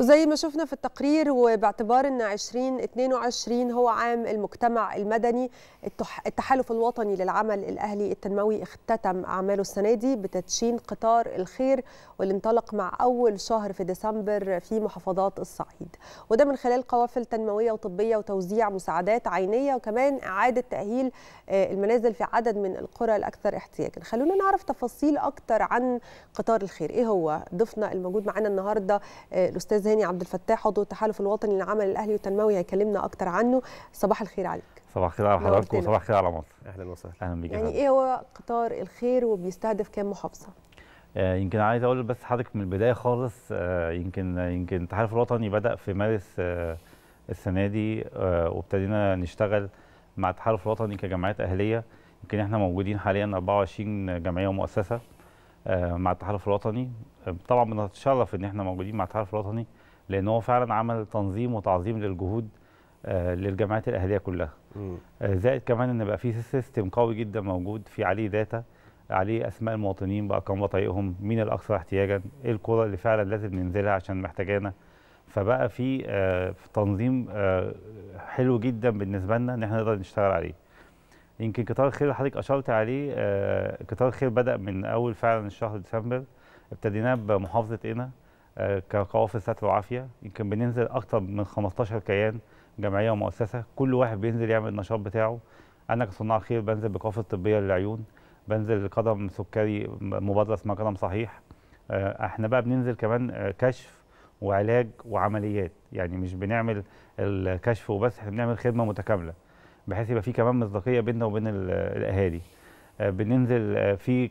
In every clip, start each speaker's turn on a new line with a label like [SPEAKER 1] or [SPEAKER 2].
[SPEAKER 1] وزي ما شفنا في التقرير وباعتبار ان 2022 هو عام المجتمع المدني التحالف الوطني للعمل الاهلي التنموي اختتم اعماله السنه دي بتدشين قطار الخير واللي انطلق مع اول شهر في ديسمبر في محافظات الصعيد وده من خلال قوافل تنمويه وطبيه وتوزيع مساعدات عينيه وكمان اعاده تاهيل آه، المنازل في عدد من القرى الاكثر احتياجا خلونا نعرف تفاصيل اكتر عن قطار الخير ايه هو ضيفنا الموجود معانا النهارده آه، الاستاذ هاني عبد الفتاح عضو التحالف الوطني للعمل الاهلي والتنموي هيكلمنا اكتر عنه صباح الخير عليك
[SPEAKER 2] صباح الخير على حضراتكم وصباح الخير على مصر اهلا وسهلا اهلا بيك يعني ايه
[SPEAKER 1] هو قطار الخير وبيستهدف كام محافظه
[SPEAKER 2] آه يمكن عايز اقول بس حضرتك من البدايه خالص آه يمكن يمكن التحالف الوطني بدا في مارس آه السنه دي آه، وابتدينا نشتغل مع التحالف الوطني كجمعيات اهليه يمكن احنا موجودين حاليا 24 جمعيه ومؤسسه آه، مع التحالف الوطني طبعا بنتشرف ان احنا موجودين مع التحالف الوطني لان هو فعلا عمل تنظيم وتعظيم للجهود آه، للجامعات الاهليه كلها آه، زائد كمان ان بقى في سيستم قوي جدا موجود في عليه داتا عليه اسماء المواطنين بارقام بطايقهم مين الاكثر احتياجا ايه الكره اللي فعلا لازم ننزلها عشان محتاجانا فبقى في آه، تنظيم حلو جدا بالنسبه لنا ان احنا نقدر نشتغل عليه يمكن قطار الخير اللي حضرتك اشرت عليه قطار الخير بدا من اول فعلا الشهر ديسمبر ابتديناه بمحافظه قنا آه، كقوافل ستر وعافيه يمكن بننزل اكتر من 15 كيان جمعيه ومؤسسه كل واحد بينزل يعمل النشاط بتاعه انا كصناع خير بنزل بقوافل طبيه للعيون بنزل قدم سكري مبادره اسمها قدم صحيح آه، احنا بقى بننزل كمان آه، كشف وعلاج وعمليات يعني مش بنعمل الكشف وبس احنا بنعمل خدمه متكامله بحيث يبقى في كمان مصداقيه بيننا وبين الاهالي بننزل في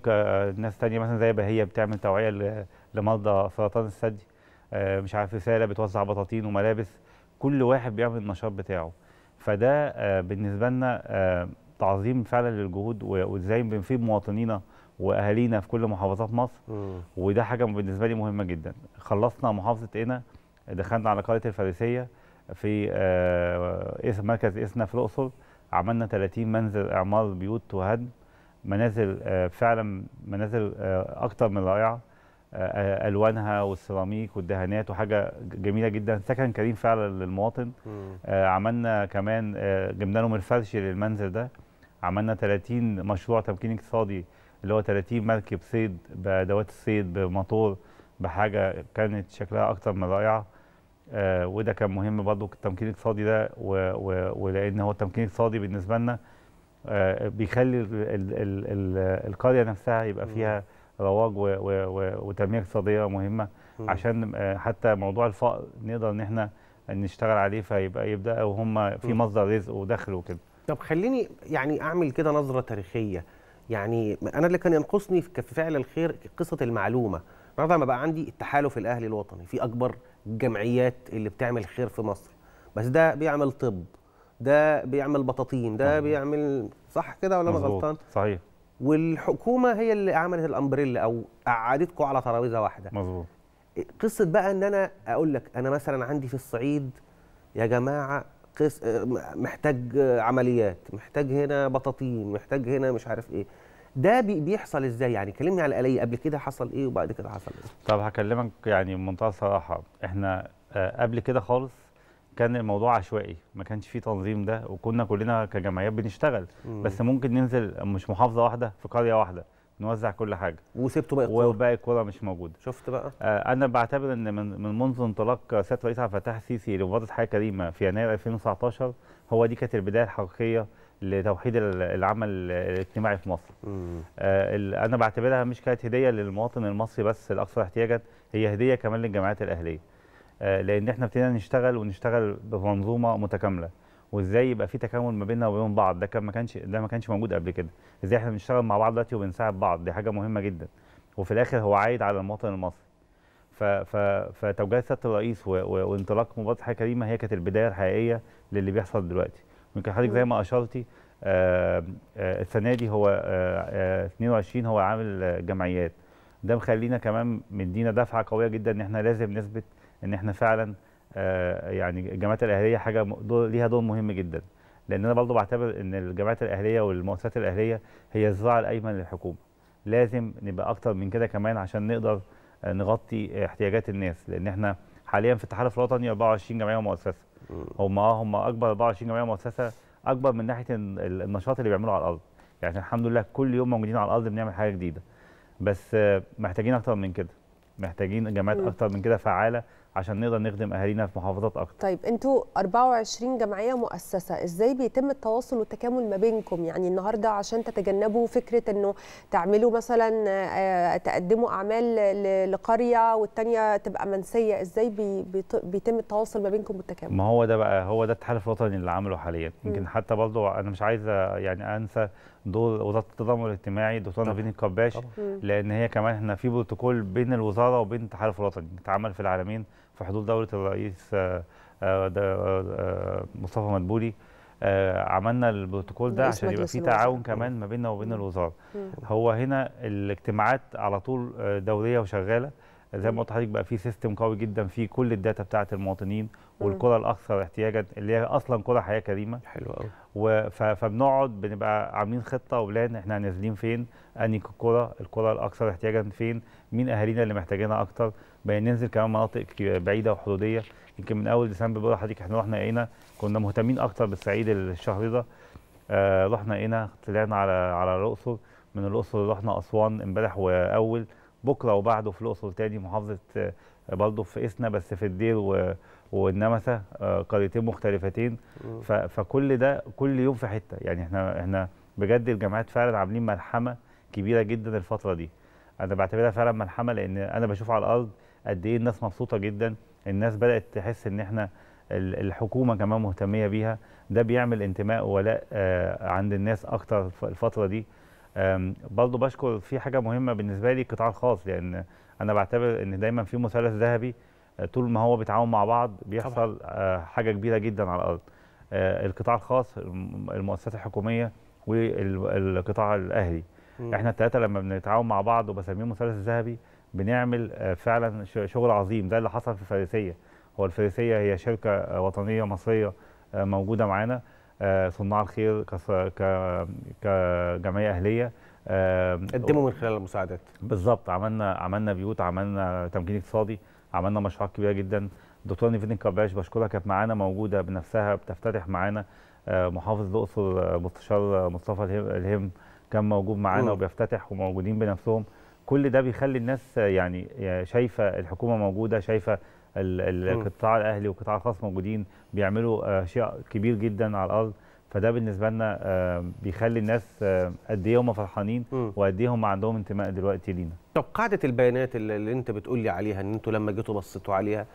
[SPEAKER 2] ناس تانية مثلا زي بهيه بتعمل توعيه لمرضى سرطان الثدي آه، مش عارف رساله بتوزع بطاطين وملابس كل واحد بيعمل النشاط بتاعه فده آه، بالنسبه لنا آه، تعظيم فعلا للجهود وازاي بنفيد مواطنينا واهالينا في كل محافظات مصر وده حاجه بالنسبه لي مهمه جدا خلصنا محافظه قنا دخلنا على قريه الفارسيه في مركز اسنا في الاقصر عملنا 30 منزل اعمار بيوت وهدم منازل فعلا منازل اكثر من رائعه آه، الوانها والسيراميك والدهانات وحاجه جميله جدا سكن كريم فعلا للمواطن آه، عملنا كمان آه، جبنا لهم الفرش للمنزل ده عملنا 30 مشروع تمكين اقتصادي اللي هو 30 مركب صيد بادوات الصيد بموتور بحاجه كانت شكلها اكتر من رائعه وده كان مهم برضو التمكين الاقتصادي ده ولان هو التمكين الاقتصادي بالنسبه لنا بيخلي القريه نفسها يبقى فيها رواج وتنميه اقتصاديه مهمه عشان آه، حتى موضوع الفقر
[SPEAKER 3] نقدر ان احنا نشتغل عليه فيبقى يبدا وهم في مصدر رزق ودخل وكده طب خليني يعني اعمل كده نظره تاريخيه يعني انا اللي كان ينقصني في فعل الخير قصه المعلومه النهارده ما بقى عندي التحالف الاهلي الوطني في اكبر الجمعيات اللي بتعمل خير في مصر بس ده بيعمل طب ده بيعمل بطاطين ده بيعمل صح كده ولا انا غلطان صحيح والحكومه هي اللي عملت الامبريلا او قعدتكم على ترابيزه واحده مظبوط قصه بقى ان انا اقول لك انا مثلا عندي في الصعيد يا جماعه قص... محتاج عمليات محتاج هنا بطاطين محتاج هنا مش عارف ايه ده بيحصل ازاي يعني كلمني على الاليه قبل كده حصل ايه وبعد كده حصل ايه
[SPEAKER 2] طب هكلمك يعني بمنتهى الصراحه احنا آه، قبل كده خالص كان الموضوع عشوائي ما كانش فيه تنظيم ده وكنا كلنا كجمعيات بنشتغل مم. بس ممكن ننزل مش محافظه واحده في قريه واحده نوزع كل حاجه وسبتوا بقى الكوره وباقي الكوره مش موجوده شفت بقى آه انا بعتبر ان من, من منذ انطلاق سياده الرئيس عبد الفتاح السيسي لمبادره حياه كريمه في يناير 2019 هو دي كانت البدايه الحقيقيه لتوحيد العمل الاجتماعي في مصر. آه انا بعتبرها مش كانت هديه للمواطن المصري بس الاكثر احتياجا هي هديه كمان للجمعيات الاهليه. آه، لان احنا ابتدينا نشتغل ونشتغل بمنظومه متكامله وازاي يبقى في تكامل ما بيننا وبين بعض ده كان ما كانش ده ما كانش موجود قبل كده ازاي احنا بنشتغل مع بعض دلوقتي وبنساعد بعض دي حاجه مهمه جدا وفي الاخر هو عايد على المواطن المصري ف ف فتوجيهات سياده الرئيس وانطلاق مبادره حياه كريمه هي كانت البدايه الحقيقيه للي بيحصل دلوقتي يمكن حضرتك زي ما اشرتي آآ آه، آه، السنه دي هو آآ 22 هو عامل جمعيات ده مخلينا كمان مدينا دفعه قويه جدا ان احنا لازم نثبت ان احنا فعلا آه، يعني الجامعات الاهليه حاجه دول ليها دور مهم جدا لان انا برضه بعتبر ان الجامعات الاهليه والمؤسسات الاهليه هي الذراع الايمن للحكومه لازم نبقى اكتر من كده كمان عشان نقدر آه، نغطي احتياجات الناس لان احنا حاليا في التحالف الوطني 24 جمعيه ومؤسسه هم اه هم اكبر 24 جمعيه ومؤسسه اكبر من ناحيه النشاط اللي بيعملوه على الارض يعني الحمد لله كل يوم موجودين على الارض بنعمل حاجه جديده بس آه، محتاجين اكتر من كده محتاجين جامعات اكتر من كده فعاله عشان نقدر نخدم اهالينا في محافظات اكتر
[SPEAKER 1] طيب انتوا 24 جمعيه مؤسسه ازاي بيتم التواصل والتكامل ما بينكم يعني النهارده عشان تتجنبوا فكره انه تعملوا مثلا آه، تقدموا اعمال لقريه والتانيه تبقى منسيه ازاي بيتم التواصل ما بينكم والتكامل ما
[SPEAKER 2] هو ده بقى هو ده التحالف الوطني اللي عمله حاليا يمكن حتى برضه انا مش عايزه آه، يعني انسى دور وزاره التضامن الاجتماعي دكتور نافين الكباش لان هي كمان احنا في بروتوكول بين الوزاره وبين التحالف الوطني اتعمل في العالمين في حضور دوله الرئيس آه، آه، آه، مصطفى مدبولي عملنا البروتوكول ده عشان يبقى في تعاون كمان ما بيننا وبين الوزاره هو هنا الاجتماعات على طول دوريه وشغاله زي ما قلت لحضرتك بقى في سيستم قوي جدا فيه كل الداتا بتاعه المواطنين والقرى الاكثر احتياجا اللي هي اصلا قرى حياه كريمه حلو قوي فبنقعد بنبقى عاملين خطه وبلان احنا نازلين فين انهي قرى القرى الاكثر احتياجا فين مين اهالينا اللي محتاجينها اكتر بقينا ننزل كمان مناطق بعيده وحدوديه يمكن من اول ديسمبر بقول لحضرتك احنا رحنا هنا كنا مهتمين اكتر بالصعيد الشهر ده آه رحنا هنا طلعنا على على الاقصر من الاقصر رحنا اسوان امبارح واول بكره وبعده في الاقصر تاني محافظه برضه آه، في اسنا بس في الدير و... والنمسا آه، قريتين مختلفتين فكل ده كل يوم في حته يعني احنا احنا بجد الجامعات فعلا عاملين ملحمه كبيره جدا الفتره دي انا بعتبرها فعلا ملحمه لان انا بشوف على الارض قد ايه الناس مبسوطه جدا الناس بدات تحس ان احنا الحكومه كمان مهتميه بيها ده بيعمل انتماء وولاء آه، عند الناس اكتر الفتره دي برضه بشكر في حاجه مهمه بالنسبه لي القطاع الخاص لان انا بعتبر ان دايما في مثلث ذهبي آه، طول ما هو بيتعاون مع بعض بيحصل آه، حاجه كبيره جدا على الارض آه، القطاع الخاص المؤسسات الحكوميه والقطاع الاهلي م. احنا الثلاثه لما بنتعاون مع بعض وبسميه مثلث ذهبي بنعمل فعلا شغل عظيم ده اللي حصل في الفارسيه هو الفارسيه هي شركه وطنيه مصريه موجوده معانا آه، صناع الخير كجمعيه اهليه قدموا من خلال المساعدات بالظبط عملنا عملنا بيوت عملنا تمكين اقتصادي عملنا مشروعات كبيره جدا دكتور نيفين كباش بشكرها كانت معانا موجوده بنفسها بتفتتح معانا آه، محافظ الاقصر آه، مستشار مصطفى الهم كان موجود معانا وبيفتتح وموجودين بنفسهم كل ده بيخلي الناس يعني شايفه الحكومه موجوده شايفه القطاع الاهلي والقطاع الخاص موجودين بيعملوا آه، اشياء كبير جدا على الارض فده بالنسبه لنا آه، بيخلي الناس آه، قد ايه هم فرحانين وقد ايه هم عندهم انتماء دلوقتي لينا.
[SPEAKER 3] طب قاعده البيانات اللي انت بتقول لي عليها ان انتوا لما جيتوا بصيتوا عليها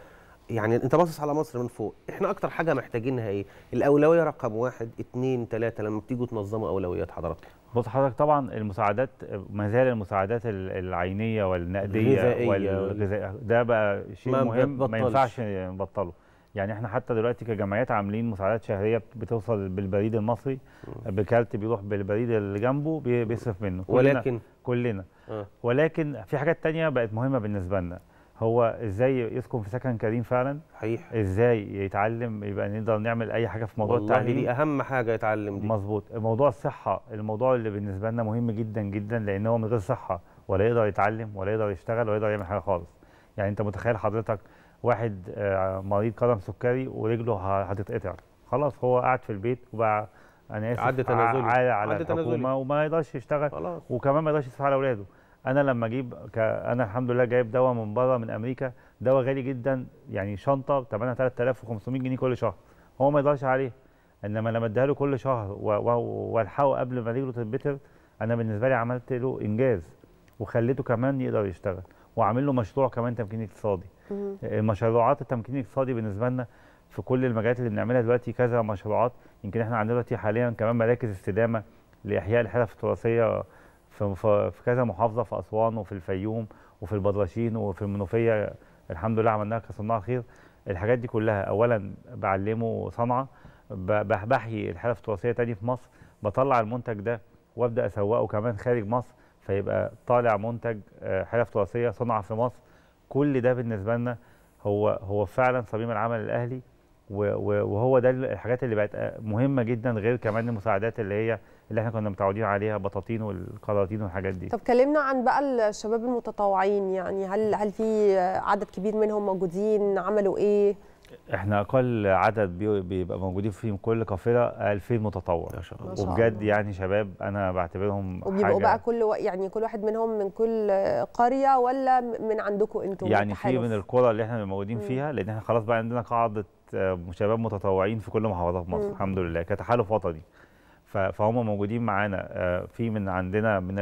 [SPEAKER 3] يعني انت باصص على مصر من فوق احنا اكتر حاجه محتاجينها ايه الاولويه رقم واحد اتنين تلاته لما بتيجوا تنظموا اولويات حضرتك بص حضرتك طبعا المساعدات ما زال المساعدات
[SPEAKER 2] العينيه والنقديه والغذائيه ده بقى شيء ما مهم بطلش. ما ينفعش نبطله يعني احنا حتى دلوقتي كجمعيات عاملين مساعدات شهريه بتوصل بالبريد المصري بكارت بيروح بالبريد اللي جنبه بيصرف منه ولكن كلنا, كلنا. آه. ولكن في حاجات تانية بقت مهمه بالنسبه لنا هو ازاي يسكن في سكن كريم فعلا صحيح ازاي يتعلم يبقى نقدر نعمل اي حاجه في موضوع والله التعليم دي
[SPEAKER 3] اهم حاجه يتعلم دي
[SPEAKER 2] مظبوط موضوع الصحه الموضوع اللي بالنسبه لنا مهم جدا جدا لان هو من غير صحه ولا يقدر يتعلم ولا يقدر يشتغل ولا يقدر يعمل حاجه خالص يعني انت متخيل حضرتك واحد آه، مريض قدم سكري ورجله هتتقطع خلاص هو قاعد في البيت وبقى انا اسف عد تنازلي على, على الحكومه وما يقدرش يشتغل خلاص. وكمان ما يقدرش يصرف على اولاده انا لما اجيب ك... انا الحمد لله جايب دواء من بره من امريكا دواء غالي جدا يعني شنطه ثمنها 3500 جنيه كل شهر هو ما يقدرش عليه انما لما اديها له كل شهر والحقه و... قبل ما رجله تتبتر انا بالنسبه لي عملت له انجاز وخليته كمان يقدر يشتغل وعامل له مشروع كمان تمكين اقتصادي آه، مشروعات التمكين الاقتصادي بالنسبه لنا في كل المجالات اللي بنعملها دلوقتي كذا مشروعات يمكن احنا عندنا دلوقتي حاليا كمان مراكز استدامه لاحياء الحرف التراثيه في, في كذا محافظه في اسوان وفي الفيوم وفي البدرشين وفي المنوفيه الحمد لله عملناها كصناع خير الحاجات دي كلها اولا بعلمه صنعه بحيي الحرف التراثيه تاني في مصر بطلع المنتج ده وابدا اسوقه كمان خارج مصر فيبقى طالع منتج آه، حرف تراثيه صنع في مصر كل ده بالنسبه لنا هو هو فعلا صميم العمل الاهلي وهو ده الحاجات اللي بقت مهمه جدا غير كمان المساعدات اللي هي اللي احنا كنا متعودين عليها بطاطين والقراطين والحاجات دي طب
[SPEAKER 1] كلمنا عن بقى الشباب المتطوعين يعني هل هل في عدد كبير منهم موجودين عملوا ايه
[SPEAKER 2] احنا اقل عدد بيبقى موجودين في كل قافله 2000 متطوع ما شاء الله وبجد يعني شباب انا بعتبرهم وبيبقوا بقى
[SPEAKER 1] كل و... يعني كل واحد منهم من كل قريه ولا من عندكم انتم يعني في من
[SPEAKER 2] القرى اللي احنا موجودين فيها لان احنا خلاص بقى عندنا قاعده شباب متطوعين في كل محافظات مصر م. الحمد لله كتحالف وطني فهم موجودين معانا آه، في من عندنا من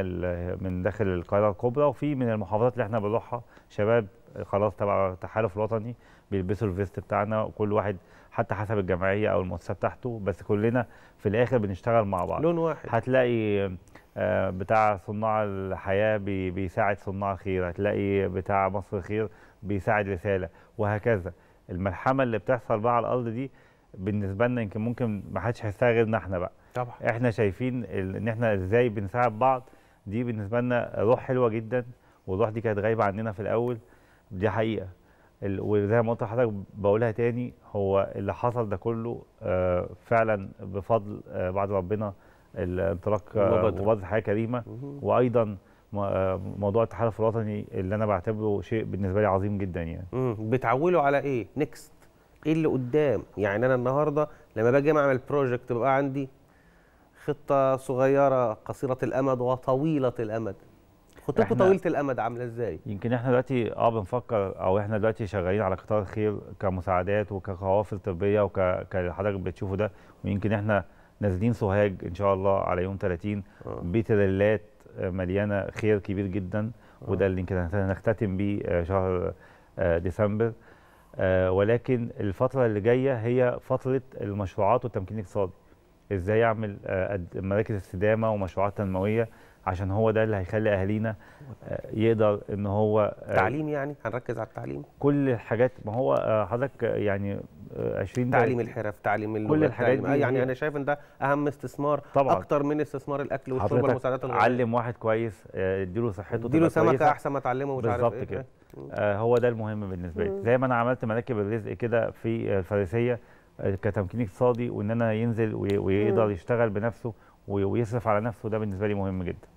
[SPEAKER 2] من داخل القاهره الكبرى وفي من المحافظات اللي احنا بنروحها شباب خلاص تبع التحالف الوطني بيلبسوا الفيست بتاعنا وكل واحد حتى حسب الجمعيه او المؤسسه بتاعته بس كلنا في الاخر بنشتغل مع بعض لون واحد هتلاقي آه، بتاع صناع الحياه بيساعد صناع خير هتلاقي بتاع مصر خير بيساعد رساله وهكذا الملحمه اللي بتحصل بقى على الارض دي بالنسبه لنا يمكن ممكن ما حدش هيحسها غيرنا احنا بقى طبعا احنا شايفين ان احنا ازاي بنساعد بعض دي بالنسبه لنا روح حلوه جدا والروح دي كانت غايبه عننا في الاول دي حقيقه وزي ما قلت لحضرتك بقولها تاني هو اللي حصل ده كله آه، فعلا بفضل آه، بعد ربنا الانطلاق مبادره آه، حياه كريمه وايضا آه، موضوع
[SPEAKER 3] التحالف الوطني اللي انا بعتبره شيء بالنسبه لي عظيم جدا يعني بتعولوا بتعوله على ايه نيكست ايه اللي قدام يعني انا النهارده لما باجي اعمل بروجكت بقى عندي خطه صغيره قصيره الامد وطويله الامد خطتكم طويله الامد عامله ازاي
[SPEAKER 2] يمكن احنا دلوقتي اه بنفكر او احنا دلوقتي شغالين على قطاع الخير كمساعدات وكقوافل طبيه وكحضرتك حضرتك بتشوفه ده ويمكن احنا نازلين سوهاج ان شاء الله على يوم 30 آه. بتريلات مليانه خير كبير جدا وده اللي يمكن هنختتم بيه آه، شهر آه، ديسمبر آه، ولكن الفتره اللي جايه هي فتره المشروعات والتمكين الاقتصادي ازاي اعمل مراكز استدامه ومشروعات تنمويه عشان هو ده اللي هيخلي اهالينا يقدر ان هو تعليم
[SPEAKER 3] يعني هنركز على التعليم
[SPEAKER 2] كل الحاجات ما هو حضرتك يعني 20 آه، تعليم دقيقة. الحرف تعليم اللغه كل الحاجات آه، دي يعني انا
[SPEAKER 3] شايف ان ده اهم استثمار طبعا اكتر من استثمار الاكل والشرب والمساعدات الغذائيه
[SPEAKER 2] علم واحد كويس آه، اديله صحته اديله سمكه احسن ما تعلمه مش عارف بالظبط إيه. كده آه هو ده المهم بالنسبه لي زي ما انا عملت مراكب الرزق كده في الفارسيه كتمكين اقتصادي وان انا ينزل ويقدر يشتغل بنفسه ويصرف على نفسه ده بالنسبه لي مهم جدا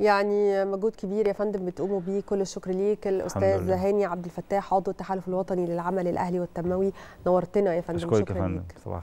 [SPEAKER 1] يعني مجهود كبير يا فندم بتقوموا بيه كل الشكر ليك الاستاذ هاني عبد الفتاح عضو التحالف الوطني للعمل الاهلي والتنموي نورتنا يا فندم شكرا,
[SPEAKER 2] لك